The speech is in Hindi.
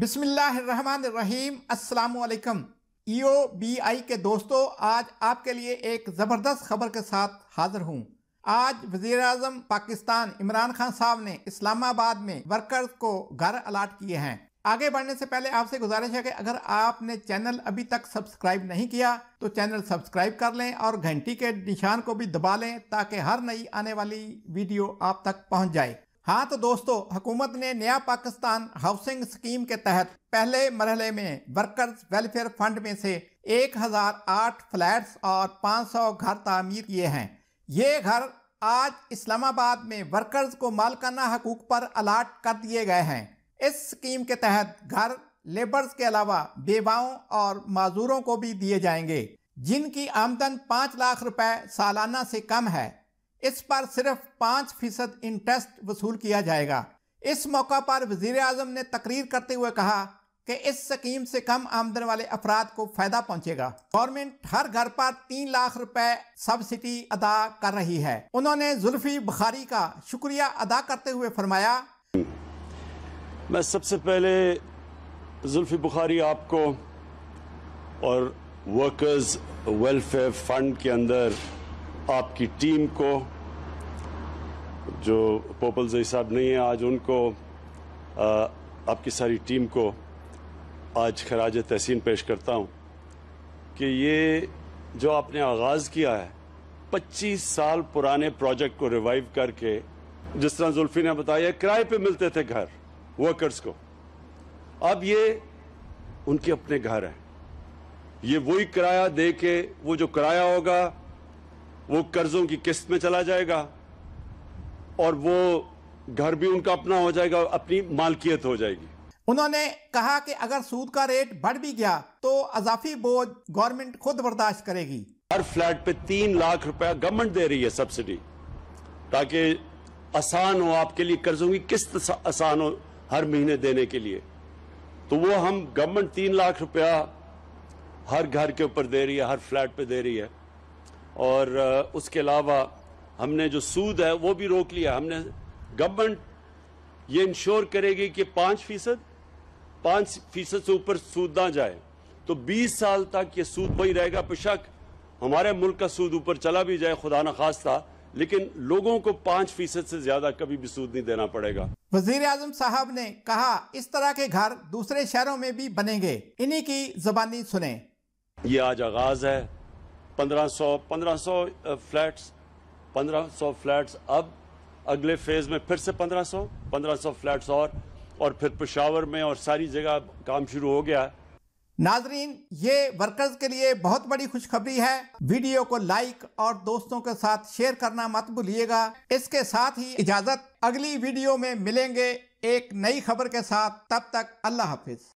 बिसमीम असलकम ई बी आई के दोस्तों आज आपके लिए एक ज़बरदस्त खबर के साथ हाज़िर हूँ आज वजीर अजम पाकिस्तान इमरान खान साहब ने इस्लामाबाद में वर्कर्स को घर अलाट किए हैं आगे बढ़ने से पहले आपसे गुजारिश है कि अगर आपने चैनल अभी तक सब्सक्राइब नहीं किया तो चैनल सब्सक्राइब कर लें और घंटी के निशान को भी दबा लें ताकि हर नई आने वाली वीडियो आप तक पहुंच जाए हाँ तो दोस्तों हुकूमत ने नया पाकिस्तान हाउसिंग स्कीम के तहत पहले मरहले में वर्कर्स वेलफेयर फंड में से 1008 फ्लैट्स और 500 घर तामीर किए हैं ये घर आज इस्लामाबाद में वर्कर्स को मालकाना हकूक पर अलाट कर दिए गए हैं इस स्कीम के तहत घर लेबर्स के अलावा बेवाओं और माजूरों को भी दिए जाएंगे जिनकी आमदन पाँच लाख रुपए सालाना से कम है इस पर सिर्फ पाँच फीसद इंटरेस्ट वसूल किया जाएगा इस मौका पर वजीर अजम ने तकरीर करते हुए कहा कि इस स्कीम से कम आमदन वाले अफराद को फ़ायदा पहुंचेगा गवर्नमेंट हर घर पर तीन लाख रुपए सब्सिडी अदा कर रही है उन्होंने जुल्फी बुखारी का शुक्रिया अदा करते हुए फरमाया मैं सबसे पहले जुल्फी बुखारी आपको और वर्कर्स वेलफेयर फंड के अंदर आपकी टीम को जो पोपल जई साहब नहीं है आज उनको आ, आपकी सारी टीम को आज खराज तहसीन पेश करता हूँ कि ये जो आपने आगाज़ किया है 25 साल पुराने प्रोजेक्ट को रिवाइव करके जिस तरह जुल्फी ने बताया किराए पे मिलते थे घर वर्कर्स को अब ये उनके अपने घर हैं ये वही किराया दे के वो जो किराया होगा वो कर्जों की किस्त में चला जाएगा और वो घर भी उनका अपना हो जाएगा अपनी मालकियत हो जाएगी उन्होंने कहा कि अगर सूद का रेट बढ़ भी गया तो अजाफी बोझ गवर्नमेंट खुद बर्दाश्त करेगी हर फ्लैट पे तीन लाख रुपया गवर्नमेंट दे रही है सब्सिडी ताकि आसान हो आपके लिए कर्जों की किस्त आसान हो हर महीने देने के लिए तो वो हम गवर्नमेंट तीन लाख रुपया हर घर के ऊपर दे रही है हर फ्लैट पे दे रही है और उसके अलावा हमने जो सूद है वो भी रोक लिया हमने गवर्नमेंट ये इंश्योर करेगी कि पाँच फीसद पाँच फीसद से ऊपर सूद ना जाए तो बीस साल तक ये सूद वही रहेगा बेशक हमारे मुल्क का सूद ऊपर चला भी जाए खुदा न खास था लेकिन लोगों को पाँच फीसद से ज्यादा कभी भी सूद नहीं देना पड़ेगा वजीर आजम साहब ने कहा इस तरह के घर दूसरे शहरों में भी बनेंगे इन्हीं की जबानी सुने ये आज आगाज है 1500 1500 फ्लैट्स 1500 फ्लैट्स अब अगले फेज़ में फिर से 1500 1500 फ्लैट्स और और फिर पेशावर में और सारी जगह काम शुरू हो गया नाजरीन ये वर्कर्स के लिए बहुत बड़ी खुशखबरी है वीडियो को लाइक और दोस्तों के साथ शेयर करना मत भूलिएगा इसके साथ ही इजाज़त अगली वीडियो में मिलेंगे एक नई खबर के साथ तब तक अल्लाह हाफिज